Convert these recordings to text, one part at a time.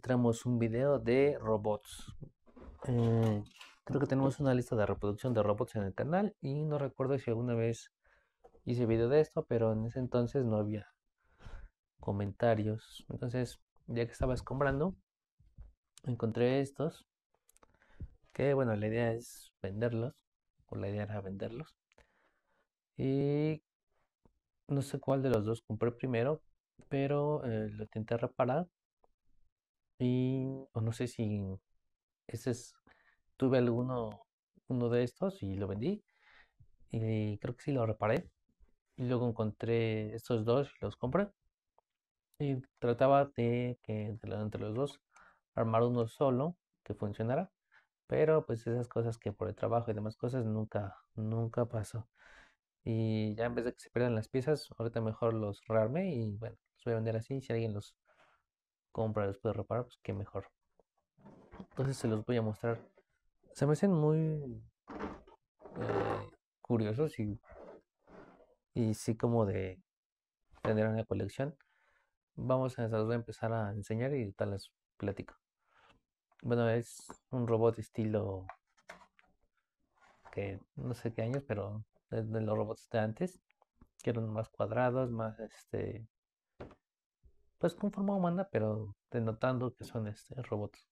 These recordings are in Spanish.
traemos un video de robots. Eh, creo que tenemos una lista de reproducción de robots en el canal y no recuerdo si alguna vez hice video de esto, pero en ese entonces no había comentarios. Entonces, ya que estabas comprando, encontré estos. Que bueno, la idea es venderlos, o la idea era venderlos. Y no sé cuál de los dos compré primero, pero eh, lo intenté reparar y o no sé si ese es, tuve alguno uno de estos y lo vendí. Y eh, creo que sí lo reparé. Y luego encontré estos dos y los compré. Y trataba de que entre los dos armar uno solo que funcionara. Pero pues esas cosas que por el trabajo y demás cosas nunca, nunca pasó. Y ya en vez de que se pierdan las piezas, ahorita mejor los rearme y bueno, los voy a vender así. Si alguien los compra, después de reparar, pues qué mejor. Entonces se los voy a mostrar. Se me hacen muy eh, curiosos y, y sí como de tener una colección. Vamos a, empezar a enseñar y tal les platico. Bueno, es un robot estilo que no sé qué años, pero de los robots de antes, que eran más cuadrados, más este pues con forma humana, pero denotando que son este, robots.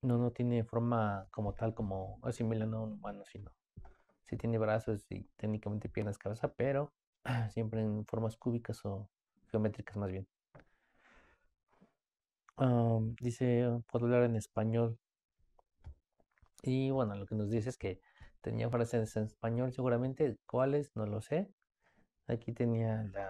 No, no tiene forma como tal, como similar a un humano, sino sí tiene brazos y técnicamente piernas, cabeza, pero siempre en formas cúbicas o geométricas más bien. dice, ah, puedo hablar en español. Y bueno, lo que nos dice es que tenía frases en español seguramente, cuáles, no lo sé. Aquí tenía la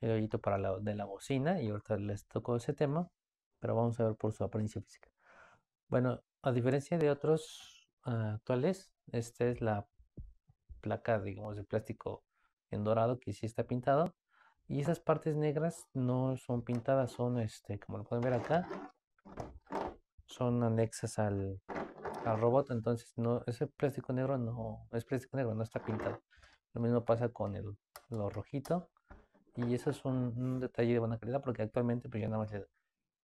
el hoyito para la, de la bocina y ahorita les tocó ese tema, pero vamos a ver por su apariencia física. Bueno, a diferencia de otros ah, actuales, esta es la placa, digamos, de plástico en dorado que sí está pintado. Y esas partes negras no son pintadas, son, este, como lo pueden ver acá, son anexas al, robot. Entonces, no, ese plástico negro no es plástico negro, no está pintado. Lo mismo pasa con el, lo rojito y eso es un, detalle de buena calidad porque actualmente pues ya nada más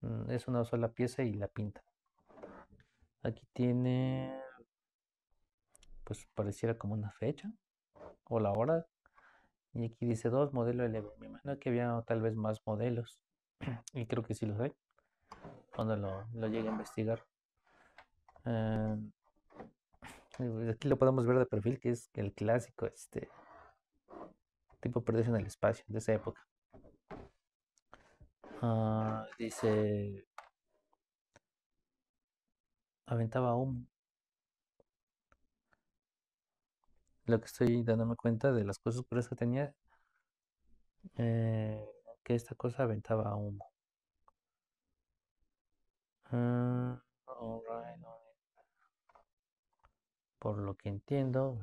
mm, es una sola pieza y la pinta. Aquí tiene, pues pareciera como una fecha o la hora. Y aquí dice dos modelos. Me imagino que había tal vez más modelos. y creo que sí los hay. Cuando lo, llegue a investigar. Em, pues, aquí lo podemos ver de perfil, que es el clásico, este, tipo perdidos en el espacio de esa época. Ah, dice, aventaba humo. Lo que estoy dándome cuenta de las cosas por que tenía, eh, que esta cosa aventaba humo. Ah, por lo que entiendo,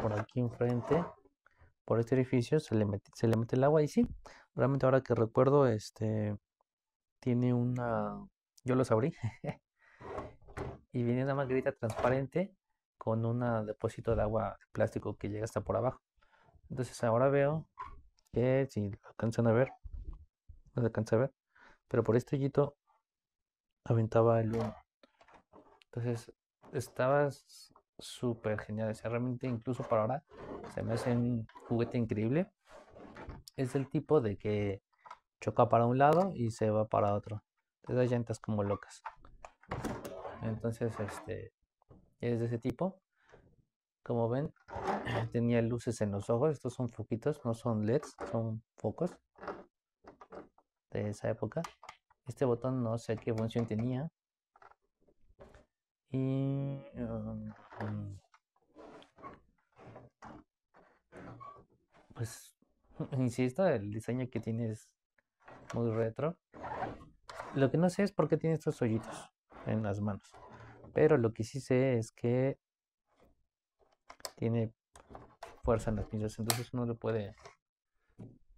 por aquí enfrente, por este edificio, se le, mete, se le mete el agua. Y sí, realmente ahora que recuerdo, este tiene una. Yo los abrí. y viene una magrita transparente con un depósito de agua de plástico que llega hasta por abajo. Entonces ahora veo que si lo alcanzan a ver, no alcanza a ver, pero por este hoyito aventaba el agua Entonces estabas súper genial. O realmente incluso para ahora se me hace un juguete increíble. Es el tipo de que choca para un lado y se va para otro. Te llantas como locas. Entonces, este es de ese tipo. Como ven, tenía luces en los ojos. Estos son foquitos, no son LEDs, son focos de esa época. Este botón no sé qué función tenía. Y um, Mm. Pues, insisto, el diseño que tiene es muy retro. Lo que no sé es por qué tiene estos hoyitos en las manos. Pero lo que sí sé es que tiene fuerza en las pinzas. Entonces uno le puede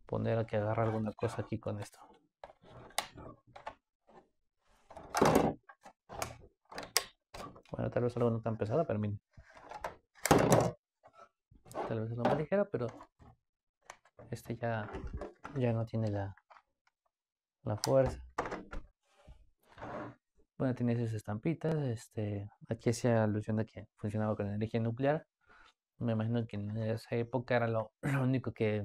poner a que agarra alguna cosa aquí con esto. Bueno, tal vez algo no tan pesado, pero miren. Tal vez es lo más ligero, pero este ya, ya no tiene la, la fuerza. Bueno, tiene esas estampitas. Este, aquí hacía alusión de que funcionaba con energía nuclear. Me imagino que en esa época era lo, único que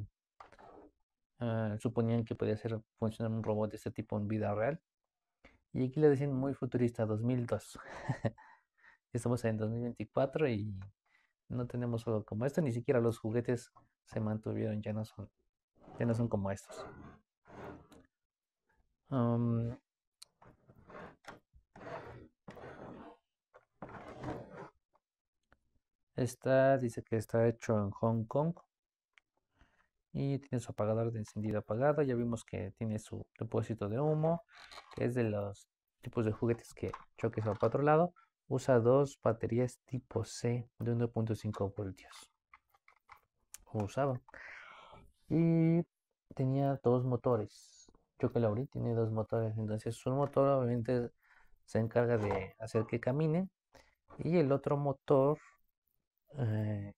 ah, suponían que podía hacer funcionar un robot de este tipo en vida real. Y aquí le decían muy futurista, 2002. Estamos en 2024 y no tenemos algo como esto, ni siquiera los juguetes se mantuvieron, ya no son, ya no son como estos. Esta dice que está hecho en Hong Kong. Y tiene su apagador de encendido apagado. Ya vimos que tiene su depósito de humo. es de los tipos de juguetes que choques a otro lado usa dos baterías tipo C de 1.5 voltios. Usaba. Y tenía dos motores. yo que abrí tiene dos motores. Entonces, un motor obviamente se encarga de hacer que camine. Y el otro motor eh,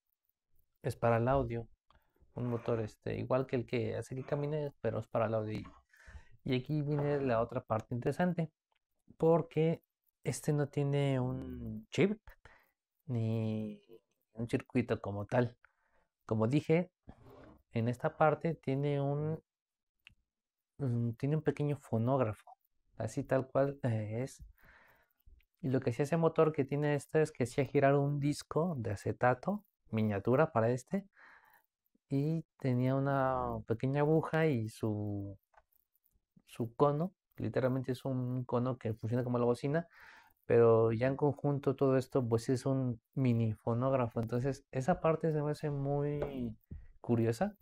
es para el audio. Un motor este, igual que el que hace que camine, pero es para el audio. Y aquí viene la otra parte interesante. Porque este no tiene un chip ni un circuito como tal. Como dije, en esta parte tiene un, mm, tiene un pequeño fonógrafo, así tal cual eh, es. Y lo que hacía ese motor que tiene este es que hacía girar un disco de acetato, miniatura para este, y tenía una pequeña aguja y su, su cono, literalmente es un cono que funciona como la bocina, pero ya en conjunto todo esto pues es un mini fonógrafo. Entonces esa parte se me hace muy curiosa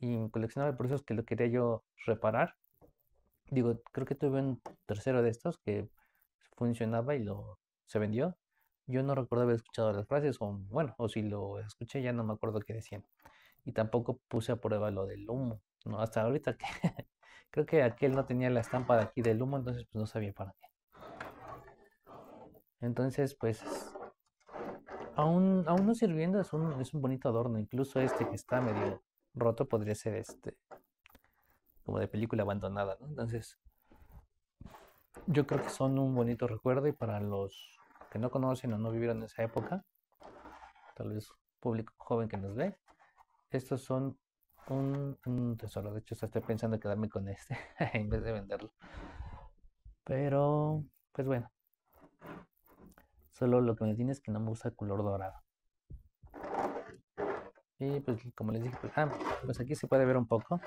y coleccionaba, por eso que lo quería yo reparar. Digo, creo que tuve un tercero de estos que funcionaba y lo se vendió. Yo no recuerdo haber escuchado las frases o bueno, o si lo escuché ya no me acuerdo qué decían. Y tampoco puse a prueba lo del humo, no hasta ahorita que creo que aquel no tenía la estampa de aquí del humo, entonces pues no sabía para qué. Entonces, pues, aún, aún no sirviendo, es un, es un bonito adorno. Incluso este que está medio roto podría ser este, como de película abandonada, Entonces, yo creo que son un bonito recuerdo y para los que no conocen o no vivieron en esa época, tal vez público joven que nos ve, estos son un, un tesoro. De hecho, estoy pensando en quedarme con este en vez de venderlo. Pero, pues bueno, Solo lo que me tiene es que no me gusta el color dorado. Y pues como les dije, pues, ah, pues aquí se puede ver un poco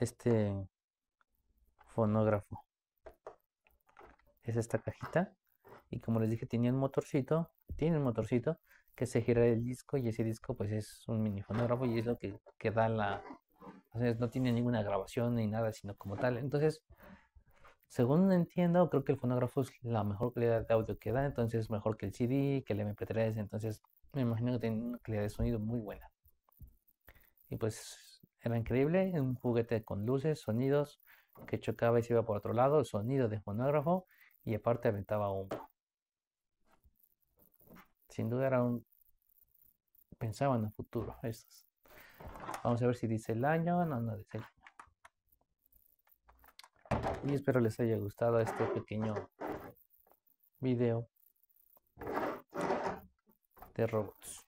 este fonógrafo. Es esta cajita. Y como les dije, tiene un motorcito, tiene un motorcito que se gira el disco y ese disco pues es un minifonógrafo y es lo que, que da la... sea no tiene ninguna grabación ni nada, sino como tal. Entonces según entiendo, creo que el fonógrafo es la mejor calidad de audio que da, entonces es mejor que el CD, que el MP3, entonces me imagino que tiene una calidad de sonido muy buena. Y pues era increíble, un juguete con luces, sonidos, que chocaba y se iba por otro lado, el sonido de fonógrafo y aparte aventaba humo. Sin duda era un... pensaba en el futuro estos. Vamos a ver si dice el año, no, no dice el y espero les haya gustado este pequeño video de robots.